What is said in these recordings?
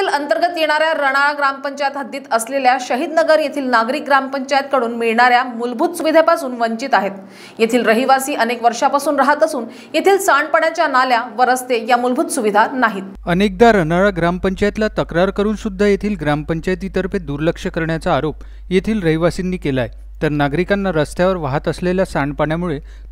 तालुक्यातील अंतर्गत येणाऱ्या रणाळा ग्रामपंचायत हद्दीत असलेल्या शहीद नगर येथील नागरिक ग्रामपंचायत कडून मिळणाऱ्या मूलभूत सुविधेपासून वंचित आहेत येथील रहिवासी अनेक वर्षापासून राहत असून येथील सांडपाण्याच्या नाल्या व रस्ते या मूलभूत सुविधा नाहीत अनेकदा रणाळा ग्रामपंचायतला तक्रार करून सुद्धा येथील ग्रामपंचायतीतर्फे दुर्लक्ष करण्याचा आरोप येथील रहिवासींनी केला आहे तर नागरिकांना रस्त्यावर वाहत असलेल्या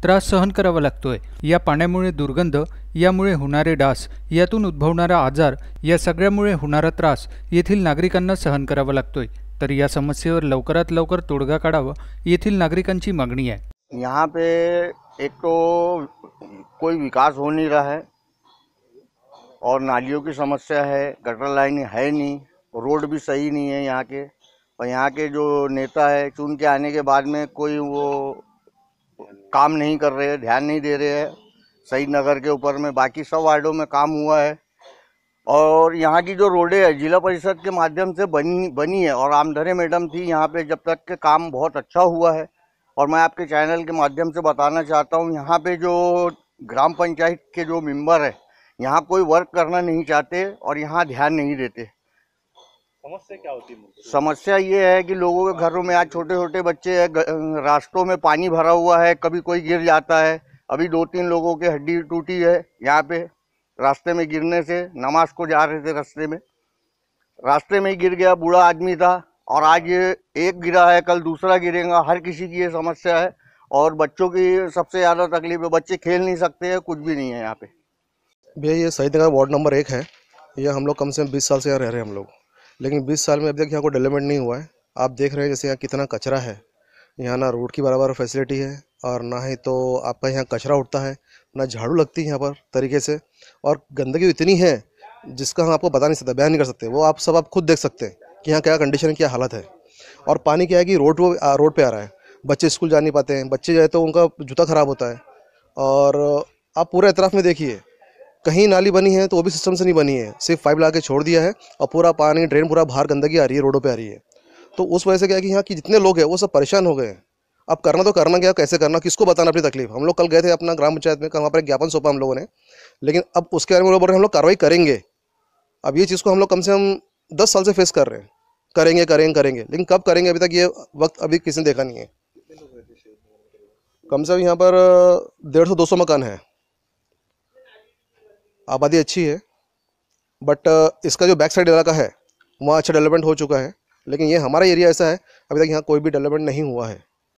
त्रास सहन करावा लागतोय या पाण्यामुळे दुर्गंध यामुळे होणारे डास यातून उद्भवणारा आजार या सगळ्यामुळे होणारा त्रास येथील नागरिकांना सहन करावा लागतोय तर या समस्येवर लवकरात लवकर तोडगा काढावा येथील नागरिकांची मागणी आहे यहाँ पे एक तो कोई विकास हो नहीं रहा है और नालियों की समस्या है गटर लाइन है नहीं रोड भी सही नहीं है यहाँ के और यहाँ के जो नेता है चुन के आने के बाद में कोई वो काम नहीं कर रहे हैं ध्यान नहीं दे रहे हैं सही नगर के ऊपर में बाकी सब वार्डों में काम हुआ है और यहाँ की जो रोडें है जिला परिषद के माध्यम से बनी बनी है और आमधरे मैडम थी यहाँ पे जब तक के काम बहुत अच्छा हुआ है और मैं आपके चैनल के माध्यम से बताना चाहता हूँ यहाँ पे जो ग्राम पंचायत के जो मेंबर है यहाँ कोई वर्क करना नहीं चाहते और यहाँ ध्यान नहीं देते समस्या क्या होती है समस्या ये है कि लोगों के घरों में आज छोटे छोटे बच्चे हैं अं, रास्तों में पानी भरा हुआ है कभी कोई गिर जाता है अभी दो तीन लोगों की हड्डी टूटी है यहाँ पे रास्ते में गिरने से नमाज को जा रहे थे रास्ते में रास्ते में ही गिर गया बूढ़ा आदमी था और आज एक गिरा है कल दूसरा गिरेगा हर किसी की ये समस्या है और बच्चों की सबसे ज़्यादा तकलीफ है बच्चे खेल नहीं सकते हैं कुछ भी नहीं है यहाँ पे भैया ये सही जगह वार्ड नंबर एक है ये हम लोग कम से कम बीस साल से यहाँ रह रहे हैं हम लोग लेकिन बीस साल में अभी तक यहाँ को डेवलपमेंट नहीं हुआ है आप देख रहे हैं जैसे यहाँ कितना कचरा है यहाँ ना रोड की बराबर फैसिलिटी है और ना ही तो आपका यहाँ कचरा उठता है ना झाड़ू लगती है यहाँ पर तरीके से और गंदगी तो इतनी है जिसका हम आपको बता नहीं सकते बयान नहीं कर सकते वो आप सब आप खुद देख सकते हैं कि यहाँ क्या कंडीशन है क्या हालत है और पानी क्या है कि रोड वो रोड पर आ रहा है बच्चे स्कूल जा नहीं पाते हैं बच्चे जाए तो उनका जूता ख़राब होता है और आप पूरे एतराफ़ में देखिए कहीं नाली बनी है तो वो भी सिस्टम से नहीं बनी है सिर्फ पाइप ला के छोड़ दिया है और पूरा पानी ड्रेन पूरा बाहर गंदगी आ रही है रोडों पर आ रही है तो उस वजह से क्या है कि यहाँ की जितने लोग हैं वो सब परेशान हो गए हैं अब करना तो करना क्या कैसे करना किसको बताना अपनी तकलीफ हम लोग कल गए थे अपना ग्राम पंचायत में वहाँ पर ज्ञापन सौंपा हम लोगों ने लेकिन अब उसके बारे में लोग बोल रहे हैं हम लोग कार्रवाई करेंगे अब ये चीज़ को हम लोग कम से कम दस साल से फेस कर रहे हैं करेंगे करेंगे करेंगे लेकिन कब करेंगे अभी तक ये वक्त अभी किसी ने देखा नहीं है कम से कम यहाँ पर डेढ़ सौ दो सौ मकान है आबादी अच्छी है बट uh, इसका जो बैक साइड इलाका है वहाँ अच्छा डेवलपमेंट हो चुका है लेकिन ये हमारा एरिया ऐसा है अभी तक यहाँ कोई भी डेवलपमेंट नहीं हुआ है